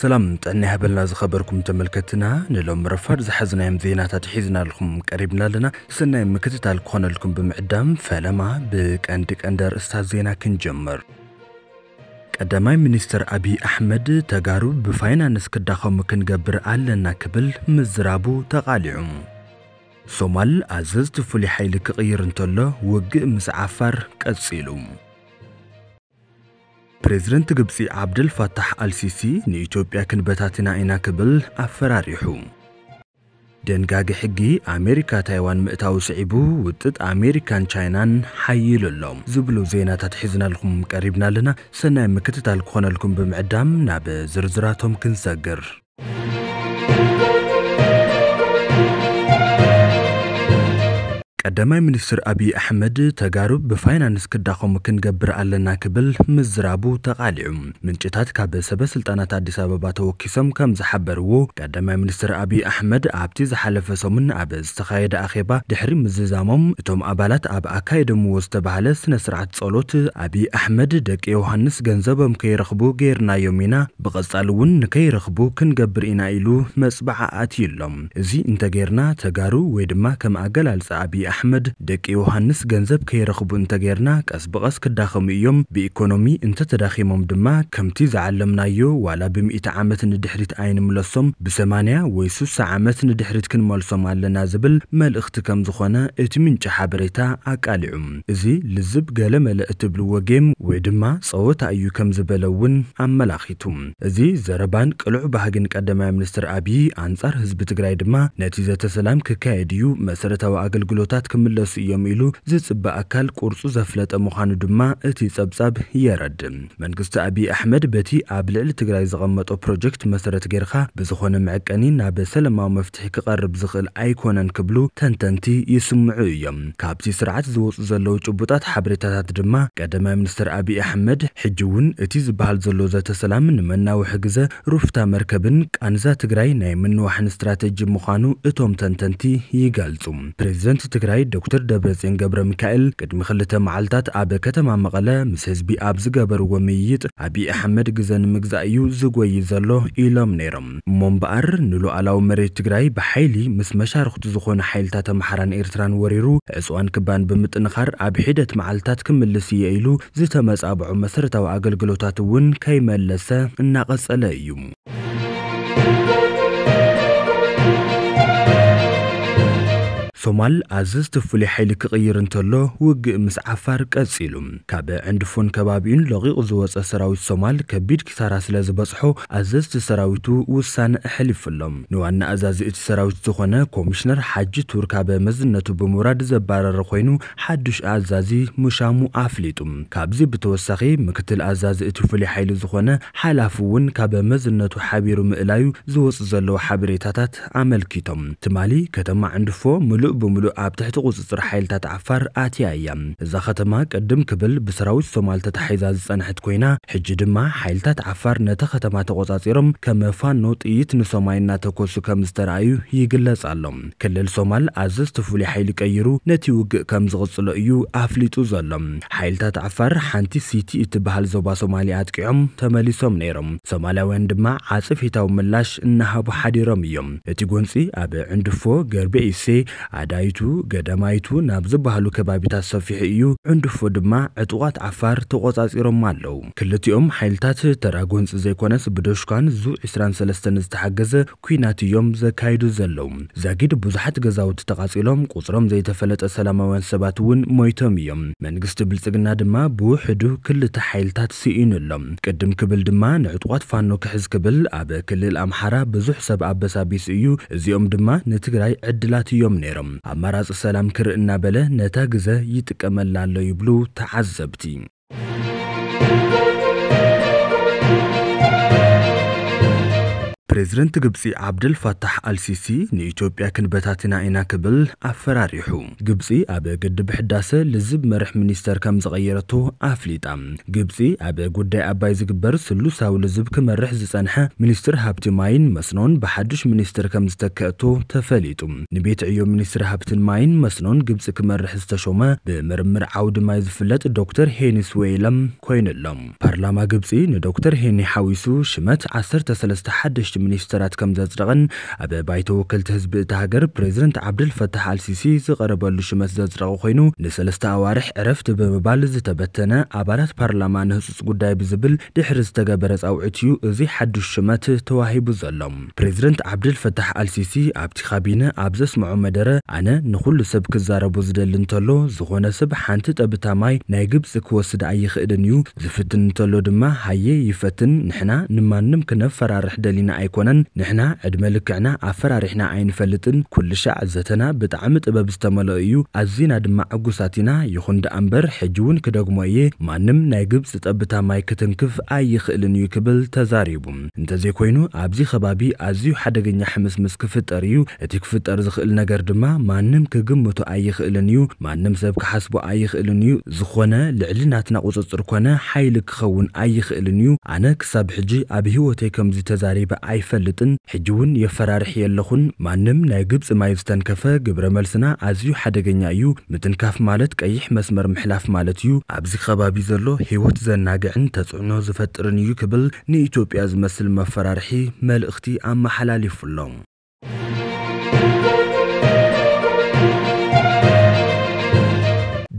ሰላም ጥዕና ይሃበልና ዝኸበርኩም ተመልከትና ንሎም ረፋድ ዝሓዝናዮም ዜናታት ሒዝና ኣለኹም ቀሪብና ኣለና ሰናይ ምክትታል ክኾነልኩም ብምዕዳም ፈለማ ብቀንዲ ቀንዲ ኣርእስታት ዜና ክንጀምር ቀዳማይ ሚኒስትር ኣብዪ ኣሕመድ ተጋሩ ብፋይናንስ ክዳኸሙ ክንገብር ኣለና ክብል ምዝራቡ ተቓሊዑ ሶማል ኣዘዝቲ ፍሉይ ሓይሊ ክቕይር እንተሎ ውግእ ምስ ዓፋር ቀጺሉ ፕሬዚደንት ግብፂ ፋታሕ አልሲሲ ንኢትዮጵያ ክንበታትና ኢና ክብል ኣፈራሪሑ ደንጋጊ ሕጊ ኣሜሪካ ታይዋን ምእታዊ ስዒቡ ውጥጥ ኣሜሪካን ቻይናን ሓይል ኣሎም ዝብሉ ዜናታት ሒዝናልኩም ቀሪብና ኣለና ሰናይ ምክትታል ክኾነልኩም ብምዕዳም ናብ ዝርዝራቶም ክንሰግር ቀዳማይ ሚኒስትር አብይ ኣሕመድ ተጋሩ ብፋይናንስ ክዳኸሙ ክንገብር ኣለና ክብል ምዝራቡ ተቓሊዑ ምንጭታት ካብ ሰበ ስልጣናት ኣዲስ ኣበባ ተወኪሶም ከም ዝሓበርዎ ቀዳማይ ሚኒስትር አብይ ኣሕመድ ኣብቲ ዝሓለፈ ሰሙን ኣብ ዝተኻየደ ኣኼባ ድሕሪ ምዝዛሞም እቶም ኣባላት ኣብ ኣካየደምዎ ዝተባህለ ስነ ስርዓት ጸሎት አብይ ኣሕመድ ደቂ ዮሃንስ ገንዘቦም ከይረኽቡ ገይርናዮም ኢና ብቐጻሊ እውን ንከይረኽቡ ክንገብር ኢና ኢሉ መጽባዕ ኣትዩሎም እዚ እንተገይርና ተጋሩ ወይ ድማ ከም ኣገላልጻ አብይ ኣሕመድ ደቂ ዮሃንስ ገንዘብ ከይረኽቡ እንተጌርና ቀስ ብቐስ ክዳኸሙ እዮም ብኢኮኖሚ እንተተዳኺሞም ድማ ከምቲ ዝዓለምናዮ ዋላ ብምእቲ ዓመት ንድሕሪት ኣይንምለሶም ብሰማንያ ወይ ስሳ ዓመት ንድሕሪት ክንመልሶም ኣለና ዝብል መልእኽቲ ከም ዝኾነ እቲ ምንጭ ሓበሬታ ኣቃሊዑ እዚ ልዝብ ገለ መለ እትብልዎ ጌም ወይ ድማ ፀወታ እዩ ከም ዝበለ እውን ኣመላኺቱ እዚ ዘረባን ቅልዑ ባህግን ቀዳማይ ሚኒስትር ኣብዪ ኣንጻር ህዝቢ ትግራይ ድማ ነቲ ዘተ ሰላም ክካየድ እዩ መሰረታዊ ኣገልግሎታት ሕቶታት ክምለሱ እዮም ኢሉ ዝፅበ ኣካል ቁርፁ ዘፍለጠ ምዃኑ ድማ እቲ ፀብጻብ የረድም መንግስቲ ኣብዪ ኣሕመድ በቲ ኣብ ልዕሊ ትግራይ ዝቐመጦ ፕሮጀክት መሰረት ጌርካ ብዝኾነ መዐቀኒ ናብ ሰለማዊ መፍትሒ ክቐርብ ዝኽእል ኣይኮነን ክብሉ ተንተንቲ ይስምዑ እዮም ካብቲ ስርዓት ዝወፁ ዘለዉ ጭቡጣት ሓበሬታታት ድማ ቀዳማይ ሚኒስትር ኣብዪ ኣሕመድ ሕጂ እውን እቲ ዝበሃል ዘሎ ዘተ ንመናውሒ ግዘ ሩፍታ መርከብን ቃንዛ ትግራይ ናይ ምንዋሕን ስትራተጂ ምዃኑ እቶም ተንተንቲ ይገልጹ ፕሬዚደንት ትግራይ ትግራይ ዶክተር ደብረፅዮን ገብረ ሚካኤል ቅድሚ ክልተ መዓልታት ኣብ ከተማ መቐለ ምስ ህዝቢ ኣብ ዝገበርዎ ምይይጥ ኣብዪ ኣሕመድ ግዜ ንምግዛእ እዩ ዝጎይ ዘሎ ኢሎም ነይሮም እሞ እምበኣር ንሉኣላዊ መሬት ትግራይ ብሓይሊ ምስ መሻርክቱ ዝኾነ ሓይልታት ኣምሓራን ኤርትራን ወሪሩ ዕፅዋን ክባን ብምጥንኻር ኣብ ሒደት መዓልትታት ክምልስ እየ ኢሉ ዝተመጻብዑ መሰረታዊ ኣገልግሎታት እውን ከይመለሰ እናቐጸለ እዩ ሶማል ኣዘዝ ትፍሉይ ሓይሊ ክቕይር እንተሎ ውግእ ምስ ዓፋር ቀጺሉ ካብ ዕንድፎን ከባቢኡን ለቒቑ ዝወፀ ሰራዊት ሶማል ከቢድ ኪሳራ ስለ ዝበጽሖ ኣዘዝቲ ሰራዊቱ ውሳነ ኣሕሊፉሎም ንዋና ኣዛዚ እቲ ሰራዊት ዝኾነ ኮሚሽነር ሓጂ ቱር ካብ መዝነቱ ብምውራድ ዘባረረ ኮይኑ ሓዱሽ ኣዛዚ ምሻሙ ኣፍሊጡ ካብዚ ብተወሳኺ ምክትል ኣዛዚ እቲ ፍሉይ ሓይሊ ዝኾነ ሓላፉ እውን ካብ መዝነቱ ሓቢሩ ምእላዩ ዝወፅእ ዘለዎ ሓበሬታታት ኣመልኪቶም ትማሊ ከተማ ዕንድፎ ሙሉእ ብምሉእ ኣብ ትሕቲ ቁፅፅር ሓይልታት ዓፋር ኣትያ እያ እዛ ከተማ ቅድም ክብል ብሰራዊት ሶማል ተታሒዛ ዝፀንሐት ኮይና ሕጂ ድማ ሓይልታት ዓፋር ነቲ ከተማ ተቆፃፂሮም ከም ፋኖ ጥይት ንሶማይ እናተኮሱ ከም ዝተረኣዩ ይግለጽ ኣሎ ክልል ሶማል ኣዘዝ ትፍሉይ ሓይሊ ቀይሩ ነቲ ውግእ ከም ዝቕፅሎ እዩ ኣፍሊጡ ዘሎ ሓይልታት ዓፋር ሓንቲ ሲቲ እትበሃል ዞባ ሶማሊ ኣጥቂዖም ተመሊሶም ነይሮም ሶማልያውያን ድማ ዓፅፊታዊ ምላሽ እናሃቡ ሓዲሮም እዮም እቲ ጎንፂ ኣብ ዕንድፎ ገርቢ ኢሴ ኣዳይቱ ገዳማይቱ ናብ ዝበሃሉ ከባቢታት ሰፊሑ እዩ ዕንድፎ ድማ ዕጡቓት ዓፋር ተቆፃፂሮም ኣለዉ ክልቲኦም ሓይልታት ተራጎንፂ ዘይኮነስ ብደሽኳን ዙ 23 ዝተሓገዘ ኩናት እዮም ዘካይዱ ዘለዉ ዛጊድ ብዙሓት ገዛውቲ ተቃፂሎም ቁፅሮም ዘይተፈለጠ ሰላማውያን ሰባት እውን ሞይቶም እዮም መንግስቲ ብልፅግና ድማ ብውሕዱ ክልተ ሓይልታት ስኢኑሎም ቅድም ክብል ድማ ንዕጡቋት ፋኖ ክሕዝ ክብል ኣብ ክልል ኣምሓራ ብዙሕ ሰብ ኣበሳቢስ እዩ እዚኦም ድማ ንትግራይ ዕድላት እዮም ነይሮም አማራጽ ሰላም ክር እናበለ ነታ ግዘ ይጥቀመላለው ይብሉ ተዓዘብቲ Thank you. بريزيدنت جبسي عبد الفتاح السيسي نيتوبيا بتاتنا إنا كبل أفراريحو جبسي أبي قد بحداسة لزب مرح منيستر كم زغيرته أفليتا جبسي أبي قد أباي زكبر سلوسا ولزب كمرح زسانحة منيستر هابت ماين مسنون بحدش منيستر كم زتكأتو تفليتو نبيت عيو منيستر هابت ماين مسنون جبسي كمرح زتشوما بمرمر عود ما يزفلت دكتور هيني سويلم كوين اللم بارلاما جبسي ندكتور هيني حاويسو شمت عصر تسلست حدش ሚኒስትራት ከም ዘፅደቐን ኣብ ባይተ ወከልቲ ህዝቢ እቲ ሃገር ፕሬዚደንት ዓብድልፈታሕ ኣልሲሲ ዝቐረበሉ ሽመት ዘፅደቐ ኮይኑ ንሰለስተ ኣዋርሕ ዕረፍቲ ብምባል ዝተበተነ ኣባላት ፓርላማ ንህፁፅ ጉዳይ ብዝብል ድሕሪ ዝተገበረ ፃውዒት እዩ እዚ ሓዱሽ ሽመት ተዋሂቡ ዘሎም ፕሬዚደንት ዓብድልፈታሕ ኣልሲሲ ኣብቲ ካቢነ ኣብ ዘስምዖ መደረ ኣነ ንኩሉ ሰብ ክዛረቡ ዝደሊ እንተሎ ዝኾነ ሰብ ሓንቲ ጠብታ ማይ ናይ ግብፂ ክወስድ ኣይኽእልን እዩ ዝፍትን እንተሎ ድማ ሃየ ይፈትን ንሕና ንማንም ክነፈራርሕ ደሊና ኣይ ኣይኮነን ንሕና ዕድመ ልክዕና ኣፈራሪሕና ኣይንፈልጥን ኩሉ ሻዕ ዘተና ብጣዕሚ ጥበብ ዝተመልኦ እዩ ኣዝና ድማ ዕጉሳት ኢና ይኹን ዳኣ እምበር ሕጂ እውን ክደግሞ እየ ማንም ናይ ግብፂ ጠብታ ማይ ክትንክፍ ኣይኽእልን እዩ ክብል ተዛሪቡ እንተዘይኮይኑ ኣብዚ ከባቢ ኣዝዩ ሓደገኛ ሕምስምስ ክፍጠር እዩ እቲ ክፍጠር ዝኽእል ነገር ድማ ማንም ክግምቱ ኣይኽእልን እዩ ማንም ሰብ ክሓስቦ ኣይኽእልን እዩ ዝኾነ ልዕሊ ናትና ቁፅፅር ኮነ ሓይሊ ክኸውን ኣይኽእልን እዩ ኣነ ክሳብ ሕጂ ኣብ ሂወተይ ከምዚ ተዛሪበ ኣይ ኣይፈልጥን ሕጂ እውን የፈራርሒ የለኹን ማንም ናይ ግብፂ ማይ ዝተንከፈ ግብረ መልስና ኣዝዩ ሓደገኛ እዩ ምትንካፍ ማለት ቀይሕ መስመር ምሕላፍ ማለት እዩ ኣብዚ ከባቢ ዘሎ ሂወት ዘናግዕን ተፅዕኖ ዝፈጥርን እዩ ክብል ንኢትዮጵያ ዝመስል መፈራርሒ መልእኽቲ ኣመሓላሊፉሎም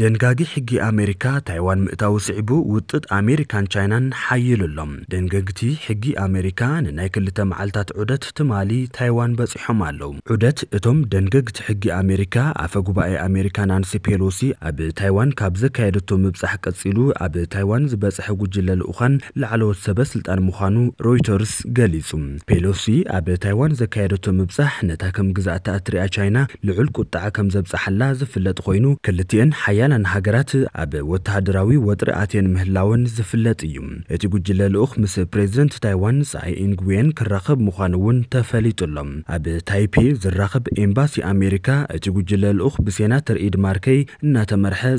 ደንጋጊ ሕጊ ኣሜሪካ ታይዋን ምእታዊ ስዒቡ ውጥጥ ኣሜሪካን ቻይናን ሓይሉ ኣሎም ደንገግቲ ሕጊ ኣሜሪካ ንናይ ክልተ መዓልታት ዑደት ትማሊ ታይዋን በፂሖም ኣለዉ ዑደት እቶም ደንገግቲ ሕጊ ኣሜሪካ ኣፈ ጉባኤ ኣሜሪካ ናንሲ ፔሎሲ ኣብ ታይዋን ካብ ዘካየደቶ ምብፃሕ ቀፂሉ ኣብ ታይዋን ዝበፅሐ ጉጅለ ልኡኻን ላዕለወት ሰበ ስልጣን ምዃኑ ሮይተርስ ገሊጹ ፔሎሲ ኣብ ታይዋን ዘካየደቶ ምብፃሕ ነታ ከም ግዛእታ እትሪያ ቻይና ልዑል ቁጣዓ ከም ዘብፅሓላ ዝፍለጥ ኮይኑ ክልቲአን ሓያል حيانان هاجرات اب وتهدراوي وتر اتين مهلاون زفلت يوم اتي جوجل الاخ مس بريزنت تايوان ساي انغوين كرخب مخانون تفليتلم اب تايبي زراخب امباسي امريكا اتي جوجل الاخ بسيناتر ايد ماركي ان تمرحه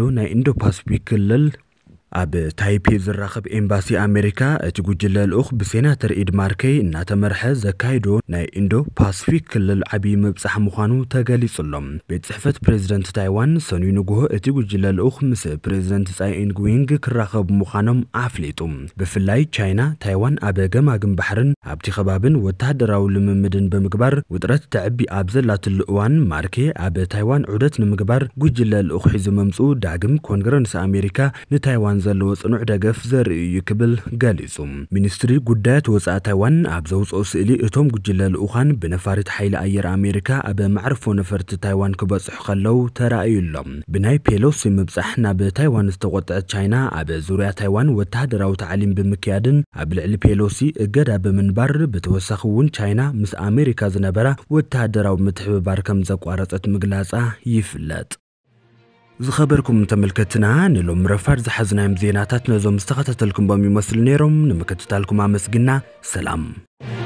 نا اندو باسبيك كلل ኣብ ታይፒ ዝራኸብ ኤምባሲ ኣሜሪካ እቲ ጉጅለ ልኡኽ ብሴናተር ኢድ ማርከይ እናተመርሐ ዘካይዶ ናይ ኢንዶ ፓስፊክ ክልል ዓብዪ ምብፃሕ ምዃኑ ተገሊጹሎም ቤት ፅሕፈት ፕሬዚደንት ታይዋን ሰኑይ ንጉሆ እቲ ጉጅለ ልኡኽ ምስ ፕሬዚደንት ጻይ ኢንግዊንግ ክራኸቡ ምዃኖም ኣፍሊጡ ብፍላይ ቻይና ታይዋን ኣብ ገማግም ባሕርን ኣብቲ ኸባብን ወታደራዊ ልምምድን ብምግባር ውጥረት ተዕቢ ኣብ ዘላትሉ እዋን ማርኬ ኣብ ታይዋን ዑደት ንምግባር ጉጅለ ልኡኽ ሒዙ መምፁ ዳግም ኮንግረንስ ኣሜሪካ ንታይዋን ዘለዎ ጽኑዕ ደገፍ ዘርኢ እዩ ክብል ገሊጹ ሚኒስትሪ ጉዳያት ወፃኢ ታይዋን ኣብ ዘውፅኦ ስእሊ እቶም ጉጅለ ልኡኻን ብነፋሪት ሓይሊ ኣየር ኣሜሪካ ኣብ ማዕርፎ ነፈርቲ ታይዋን ክበጽሑ ከለው ተራእዩሎም ብናይ ፔሎሲ ምብጻሕ ናብ ታይዋን ዝተቆጥዐት ቻይና ኣብ ዙርያ ታይዋን ወተሃደራዊ ተዓሊም ብምክያድን ኣብ ልዕሊ ፔሎሲ እገዳ ብምንባር ብተወሳኺ እውን ቻይና ምስ ኣሜሪካ ዝነበራ ወተሃደራዊ ምትሕብባር ከም ዘቋረፀት ምግላጻ ይፍለጥ زخبركم تملكتنا نلوم رفار زحزنا يمزيناتات نزوم استغطت لكم بامي مسل نيروم نمكتت لكم عمس سلام